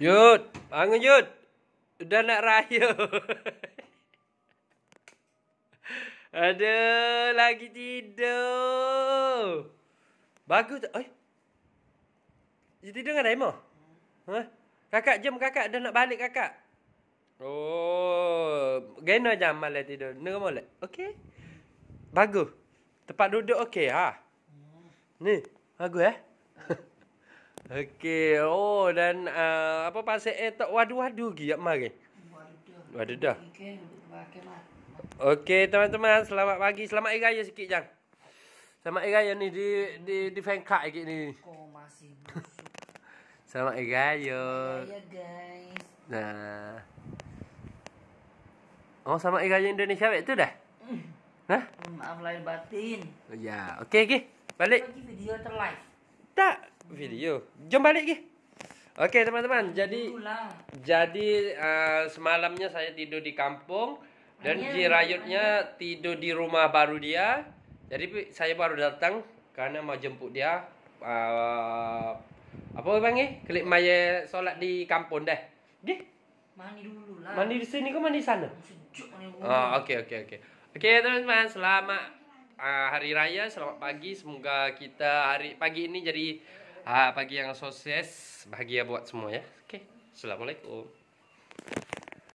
Yud, bangun Yud. sudah nak raya. Ada lagi tidur. Bagus tak? Oi. Dia tidur dengan Daimo? Ha? Kakak jom kakak dah nak balik kakak. Oh, gena jam malam tidur. Nak molek. Okey. Bagus. Tempat duduk okey ha. Ni, bagus eh. Okey, oh dan uh, apa pasal eh tak wadu-wadu giap mari. Wadu dah. Okey, teman-teman, selamat pagi, selamat hari raya sikit jang. Selamat hari raya ni di di di fankat sikit ni. selamat hari raya. Ya guys. Nah. Oh, selamat hari raya Indonesia wek tu dah. Mm. Hah? Maaf lahir batin. Oh, ya, okey okey. Balik. Lagi video terlive. Tak video. Jom balik lagi. Okay teman-teman, jadi Itulah. jadi uh, semalamnya saya tidur di kampung dan ayah, jirayutnya ayah. tidur di rumah baru dia. Jadi saya baru datang karena mau jemput dia uh, apa panggil? Klik maya solat di kampung dah. Gih. Mandi lah. Mandi di sini ke mandi sana? Sejuk Ah, okay okay okay. Okay teman-teman, selamat uh, hari raya, selamat pagi. Semoga kita hari pagi ini jadi Ha, pagi yang sukses, bahagia buat semua ya. Okey. Assalamualaikum.